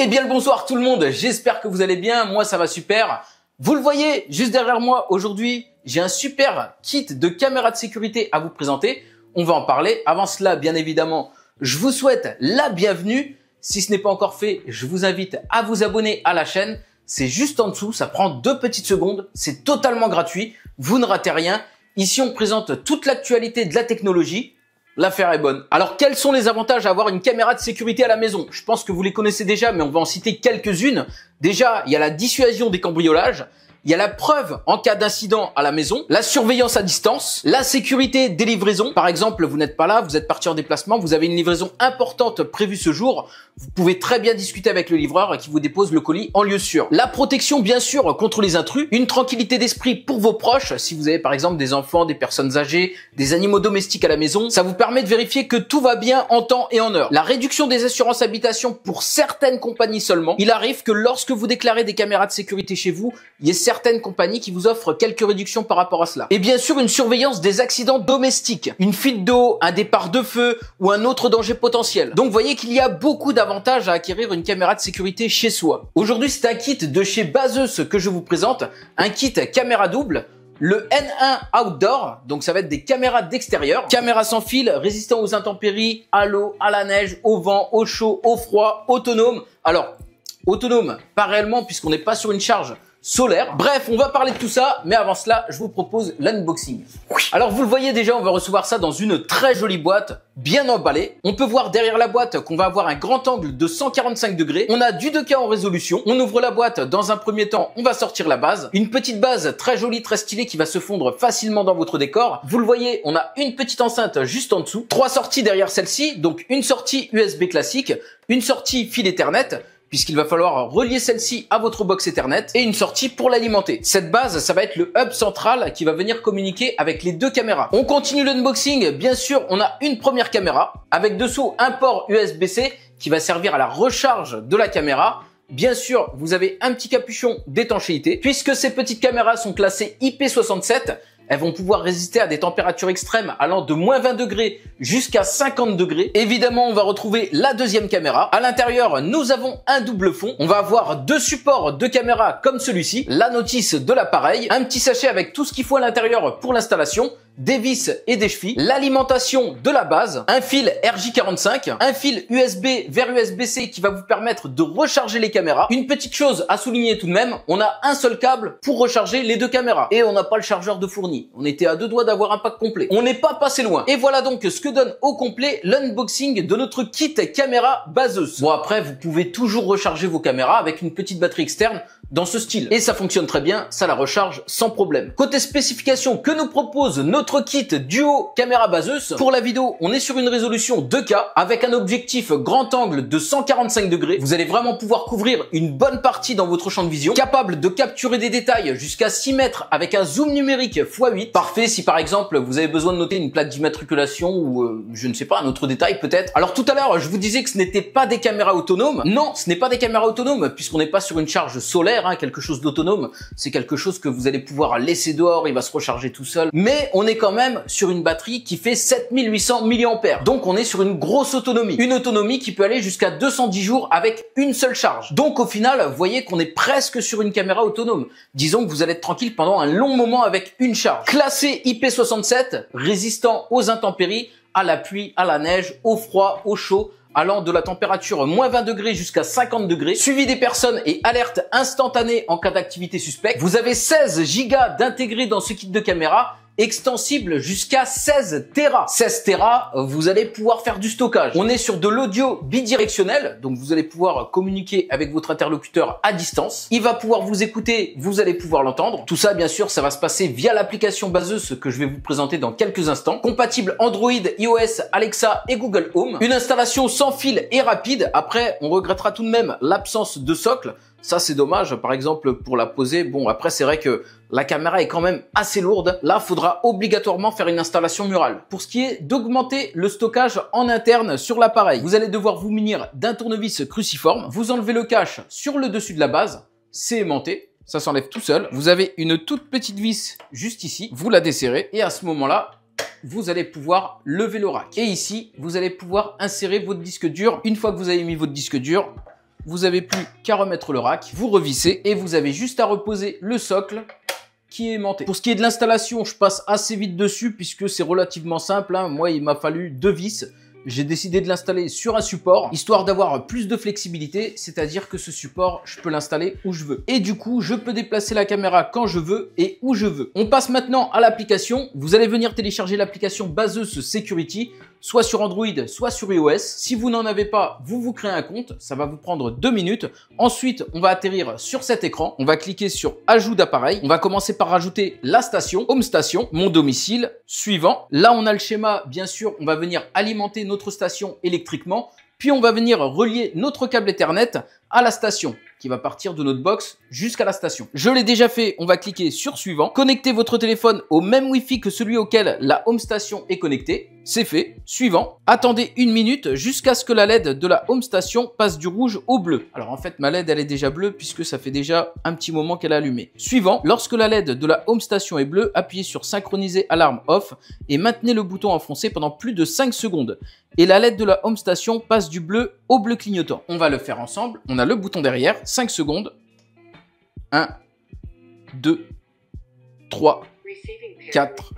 Eh bien le bonsoir tout le monde, j'espère que vous allez bien, moi ça va super. Vous le voyez, juste derrière moi aujourd'hui, j'ai un super kit de caméra de sécurité à vous présenter. On va en parler. Avant cela, bien évidemment, je vous souhaite la bienvenue. Si ce n'est pas encore fait, je vous invite à vous abonner à la chaîne. C'est juste en dessous, ça prend deux petites secondes, c'est totalement gratuit, vous ne ratez rien. Ici, on présente toute l'actualité de la technologie, l'affaire est bonne. Alors quels sont les avantages à avoir une caméra de sécurité à la maison Je pense que vous les connaissez déjà, mais on va en citer quelques-unes. Déjà, il y a la dissuasion des cambriolages. Il y a la preuve en cas d'incident à la maison, la surveillance à distance, la sécurité des livraisons. Par exemple, vous n'êtes pas là, vous êtes parti en déplacement, vous avez une livraison importante prévue ce jour, vous pouvez très bien discuter avec le livreur qui vous dépose le colis en lieu sûr. La protection, bien sûr, contre les intrus, une tranquillité d'esprit pour vos proches, si vous avez par exemple des enfants, des personnes âgées, des animaux domestiques à la maison, ça vous permet de vérifier que tout va bien en temps et en heure. La réduction des assurances habitation pour certaines compagnies seulement. Il arrive que lorsque vous déclarez des caméras de sécurité chez vous, il y ait certaines compagnies qui vous offrent quelques réductions par rapport à cela. Et bien sûr, une surveillance des accidents domestiques, une fuite d'eau, un départ de feu ou un autre danger potentiel. Donc voyez qu'il y a beaucoup d'avantages à acquérir une caméra de sécurité chez soi. Aujourd'hui, c'est un kit de chez Baseus que je vous présente, un kit caméra double le N1 Outdoor, donc ça va être des caméras d'extérieur, Caméra sans fil, résistant aux intempéries, à l'eau, à la neige, au vent, au chaud, au froid, autonome. Alors, autonome, pas réellement puisqu'on n'est pas sur une charge, solaire. Bref, on va parler de tout ça, mais avant cela, je vous propose l'unboxing. Alors vous le voyez déjà, on va recevoir ça dans une très jolie boîte, bien emballée. On peut voir derrière la boîte qu'on va avoir un grand angle de 145 degrés. On a du 2K en résolution. On ouvre la boîte, dans un premier temps, on va sortir la base. Une petite base très jolie, très stylée qui va se fondre facilement dans votre décor. Vous le voyez, on a une petite enceinte juste en dessous. Trois sorties derrière celle-ci, donc une sortie USB classique, une sortie fil Ethernet, puisqu'il va falloir relier celle-ci à votre box Ethernet et une sortie pour l'alimenter. Cette base, ça va être le hub central qui va venir communiquer avec les deux caméras. On continue l'unboxing, bien sûr, on a une première caméra avec dessous un port USB-C qui va servir à la recharge de la caméra. Bien sûr, vous avez un petit capuchon d'étanchéité. Puisque ces petites caméras sont classées IP67, elles vont pouvoir résister à des températures extrêmes allant de moins 20 degrés jusqu'à 50 degrés. Évidemment, on va retrouver la deuxième caméra. À l'intérieur, nous avons un double fond. On va avoir deux supports de caméra comme celui-ci, la notice de l'appareil, un petit sachet avec tout ce qu'il faut à l'intérieur pour l'installation, des vis et des chevilles, l'alimentation de la base, un fil RJ45, un fil USB vers USB-C qui va vous permettre de recharger les caméras. Une petite chose à souligner tout de même, on a un seul câble pour recharger les deux caméras et on n'a pas le chargeur de fourni. On était à deux doigts d'avoir un pack complet. On n'est pas passé loin. Et voilà donc ce que donne au complet l'unboxing de notre kit caméra baseuse. Bon après, vous pouvez toujours recharger vos caméras avec une petite batterie externe dans ce style. Et ça fonctionne très bien, ça la recharge sans problème. Côté spécification que nous propose notre kit duo caméra baseuse. Pour la vidéo, on est sur une résolution 2K avec un objectif grand angle de 145 degrés. Vous allez vraiment pouvoir couvrir une bonne partie dans votre champ de vision, capable de capturer des détails jusqu'à 6 mètres avec un zoom numérique x8. Parfait si par exemple vous avez besoin de noter une plaque d'immatriculation ou euh, je ne sais pas, un autre détail peut-être. Alors tout à l'heure, je vous disais que ce n'était pas des caméras autonomes. Non, ce n'est pas des caméras autonomes puisqu'on n'est pas sur une charge solaire, hein, quelque chose d'autonome. C'est quelque chose que vous allez pouvoir laisser dehors, il va se recharger tout seul. Mais on est quand même sur une batterie qui fait 7800 mAh. Donc on est sur une grosse autonomie. Une autonomie qui peut aller jusqu'à 210 jours avec une seule charge. Donc au final, vous voyez qu'on est presque sur une caméra autonome. Disons que vous allez être tranquille pendant un long moment avec une charge. Classé IP67, résistant aux intempéries, à la pluie, à la neige, au froid, au chaud, allant de la température moins 20 degrés jusqu'à 50 degrés, suivi des personnes et alerte instantanée en cas d'activité suspecte. Vous avez 16 gigas d'intégrés dans ce kit de caméra extensible jusqu'à 16 Tera. 16 Tera, vous allez pouvoir faire du stockage. On est sur de l'audio bidirectionnel, donc vous allez pouvoir communiquer avec votre interlocuteur à distance. Il va pouvoir vous écouter, vous allez pouvoir l'entendre. Tout ça, bien sûr, ça va se passer via l'application baseuse que je vais vous présenter dans quelques instants. Compatible Android, iOS, Alexa et Google Home. Une installation sans fil et rapide. Après, on regrettera tout de même l'absence de socle ça, c'est dommage. Par exemple, pour la poser, bon, après, c'est vrai que la caméra est quand même assez lourde. Là, faudra obligatoirement faire une installation murale. Pour ce qui est d'augmenter le stockage en interne sur l'appareil, vous allez devoir vous munir d'un tournevis cruciforme. Vous enlevez le cache sur le dessus de la base. C'est aimanté. Ça s'enlève tout seul. Vous avez une toute petite vis juste ici. Vous la desserrez. Et à ce moment-là, vous allez pouvoir lever le rack. Et ici, vous allez pouvoir insérer votre disque dur. Une fois que vous avez mis votre disque dur, vous avez plus qu'à remettre le rack, vous revissez et vous avez juste à reposer le socle qui est aimanté. Pour ce qui est de l'installation, je passe assez vite dessus puisque c'est relativement simple. Hein. Moi, il m'a fallu deux vis. J'ai décidé de l'installer sur un support, histoire d'avoir plus de flexibilité, c'est-à-dire que ce support, je peux l'installer où je veux. Et du coup, je peux déplacer la caméra quand je veux et où je veux. On passe maintenant à l'application. Vous allez venir télécharger l'application Baseus Security soit sur Android, soit sur iOS. Si vous n'en avez pas, vous vous créez un compte, ça va vous prendre deux minutes. Ensuite, on va atterrir sur cet écran, on va cliquer sur Ajout d'appareil, on va commencer par rajouter la station, Home Station, mon domicile, suivant. Là, on a le schéma, bien sûr, on va venir alimenter notre station électriquement, puis on va venir relier notre câble Ethernet à la station qui va partir de notre box jusqu'à la station. Je l'ai déjà fait, on va cliquer sur suivant. Connectez votre téléphone au même Wi-Fi que celui auquel la home station est connectée. C'est fait. Suivant. Attendez une minute jusqu'à ce que la LED de la home station passe du rouge au bleu. Alors en fait, ma LED, elle est déjà bleue puisque ça fait déjà un petit moment qu'elle est allumée. Suivant. Lorsque la LED de la home station est bleue, appuyez sur synchroniser alarme off et maintenez le bouton enfoncé pendant plus de 5 secondes. Et la LED de la home station passe du bleu au bleu clignotant. On va le faire ensemble. On a le bouton derrière. 5 secondes. 1, 2, 3, 4,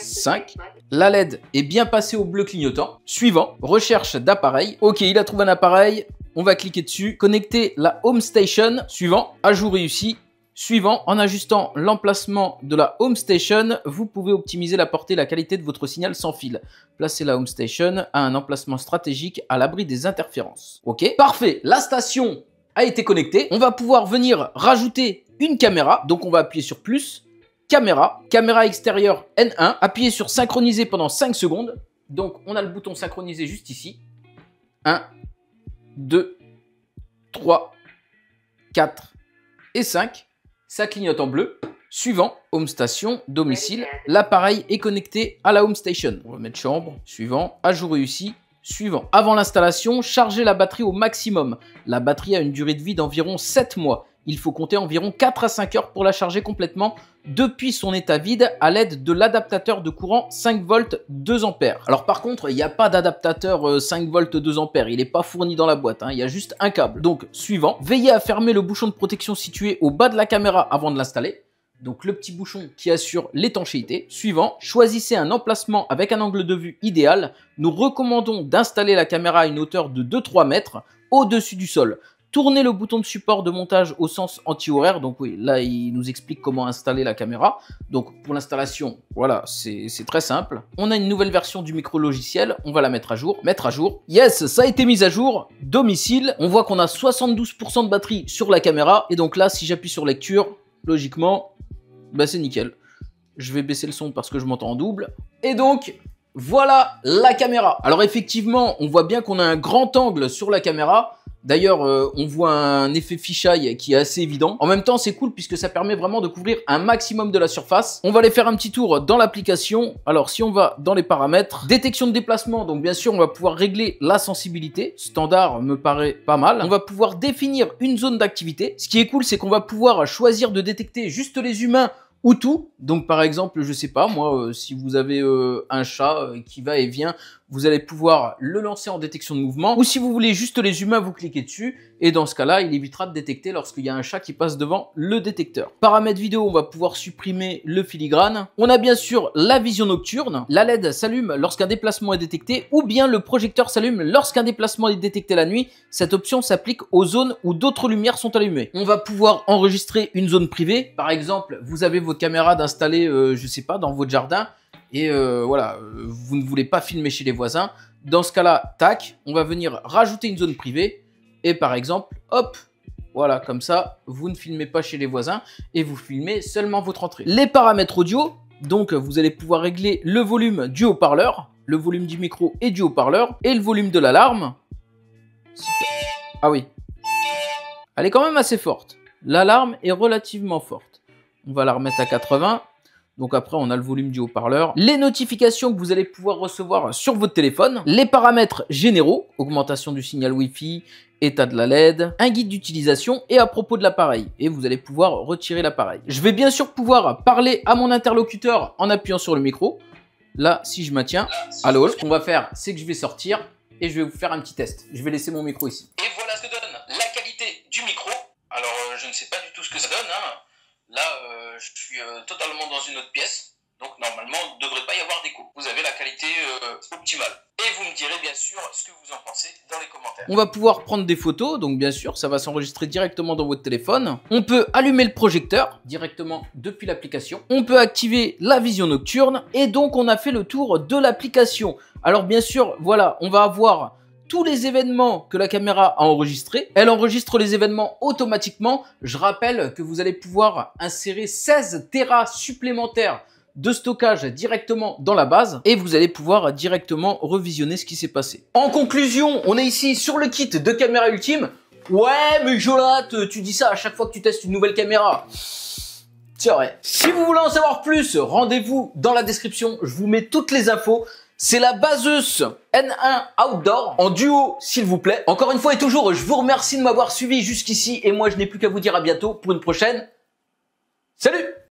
5. La LED est bien passée au bleu clignotant. Suivant, recherche d'appareil. Ok, il a trouvé un appareil. On va cliquer dessus. Connecter la Home Station. Suivant, ajout réussi. Suivant, en ajustant l'emplacement de la Home Station, vous pouvez optimiser la portée et la qualité de votre signal sans fil. Placez la Home Station à un emplacement stratégique à l'abri des interférences. Ok, parfait. La station a été connectée. On va pouvoir venir rajouter une caméra. Donc on va appuyer sur plus caméra, caméra extérieure N1, appuyez sur synchroniser pendant 5 secondes. Donc on a le bouton synchroniser juste ici. 1, 2, 3, 4 et 5. Ça clignote en bleu. Suivant, home station, domicile, l'appareil est connecté à la home station. On va mettre chambre, suivant, ajout réussi, suivant. Avant l'installation, chargez la batterie au maximum. La batterie a une durée de vie d'environ 7 mois il faut compter environ 4 à 5 heures pour la charger complètement depuis son état vide à l'aide de l'adaptateur de courant 5 volts 2 ampères. Alors par contre, il n'y a pas d'adaptateur 5 euh, volts 2 ampères, il n'est pas fourni dans la boîte, hein. il y a juste un câble. Donc suivant, veillez à fermer le bouchon de protection situé au bas de la caméra avant de l'installer. Donc le petit bouchon qui assure l'étanchéité. Suivant, choisissez un emplacement avec un angle de vue idéal. Nous recommandons d'installer la caméra à une hauteur de 2-3 mètres au-dessus du sol tourner le bouton de support de montage au sens anti-horaire. Donc oui, là, il nous explique comment installer la caméra. Donc pour l'installation, voilà, c'est très simple. On a une nouvelle version du micro logiciel. On va la mettre à jour. Mettre à jour. Yes, ça a été mis à jour. Domicile. On voit qu'on a 72% de batterie sur la caméra. Et donc là, si j'appuie sur lecture, logiquement, bah c'est nickel. Je vais baisser le son parce que je m'entends en double. Et donc, voilà la caméra. Alors effectivement, on voit bien qu'on a un grand angle sur la caméra. D'ailleurs, euh, on voit un effet fisheye qui est assez évident. En même temps, c'est cool puisque ça permet vraiment de couvrir un maximum de la surface. On va aller faire un petit tour dans l'application. Alors, si on va dans les paramètres, détection de déplacement, donc bien sûr, on va pouvoir régler la sensibilité. Standard me paraît pas mal. On va pouvoir définir une zone d'activité. Ce qui est cool, c'est qu'on va pouvoir choisir de détecter juste les humains ou tout. Donc par exemple, je sais pas moi, euh, si vous avez euh, un chat euh, qui va et vient, vous allez pouvoir le lancer en détection de mouvement. Ou si vous voulez juste les humains, vous cliquez dessus et dans ce cas-là, il évitera de détecter lorsqu'il y a un chat qui passe devant le détecteur. Paramètres vidéo, on va pouvoir supprimer le filigrane. On a bien sûr la vision nocturne. La LED s'allume lorsqu'un déplacement est détecté ou bien le projecteur s'allume lorsqu'un déplacement est détecté la nuit. Cette option s'applique aux zones où d'autres lumières sont allumées. On va pouvoir enregistrer une zone privée. Par exemple, vous avez vos caméra, d'installer, euh, je sais pas, dans votre jardin, et euh, voilà, euh, vous ne voulez pas filmer chez les voisins, dans ce cas-là, tac, on va venir rajouter une zone privée, et par exemple, hop, voilà, comme ça, vous ne filmez pas chez les voisins, et vous filmez seulement votre entrée. Les paramètres audio, donc vous allez pouvoir régler le volume du haut-parleur, le volume du micro et du haut-parleur, et le volume de l'alarme. Ah oui. Elle est quand même assez forte. L'alarme est relativement forte on va la remettre à 80. Donc après, on a le volume du haut-parleur, les notifications que vous allez pouvoir recevoir sur votre téléphone, les paramètres généraux, augmentation du signal Wi-Fi, état de la LED, un guide d'utilisation et à propos de l'appareil. Et vous allez pouvoir retirer l'appareil. Je vais bien sûr pouvoir parler à mon interlocuteur en appuyant sur le micro. Là, si je maintiens, allô, ce qu'on va faire, c'est que je vais sortir et je vais vous faire un petit test. Je vais laisser mon micro ici. Et voilà ce que donne la qualité du micro. Alors, euh, je ne sais pas du tout ce que ça donne. Hein. Là, euh, je suis euh, totalement dans une autre pièce. Donc normalement, il ne devrait pas y avoir d'écho. Vous avez la qualité euh, optimale. Et vous me direz bien sûr ce que vous en pensez dans les commentaires. On va pouvoir prendre des photos, donc bien sûr, ça va s'enregistrer directement dans votre téléphone. On peut allumer le projecteur directement depuis l'application. On peut activer la vision nocturne. Et donc, on a fait le tour de l'application. Alors bien sûr, voilà, on va avoir tous les événements que la caméra a enregistrés. Elle enregistre les événements automatiquement. Je rappelle que vous allez pouvoir insérer 16 terras supplémentaires de stockage directement dans la base et vous allez pouvoir directement revisionner ce qui s'est passé. En conclusion, on est ici sur le kit de caméra ultime. Ouais, mais Jolat, tu dis ça à chaque fois que tu testes une nouvelle caméra. C'est vrai. Si vous voulez en savoir plus, rendez-vous dans la description. Je vous mets toutes les infos. C'est la Baseus N1 Outdoor en duo, s'il vous plaît. Encore une fois et toujours, je vous remercie de m'avoir suivi jusqu'ici et moi je n'ai plus qu'à vous dire à bientôt pour une prochaine. Salut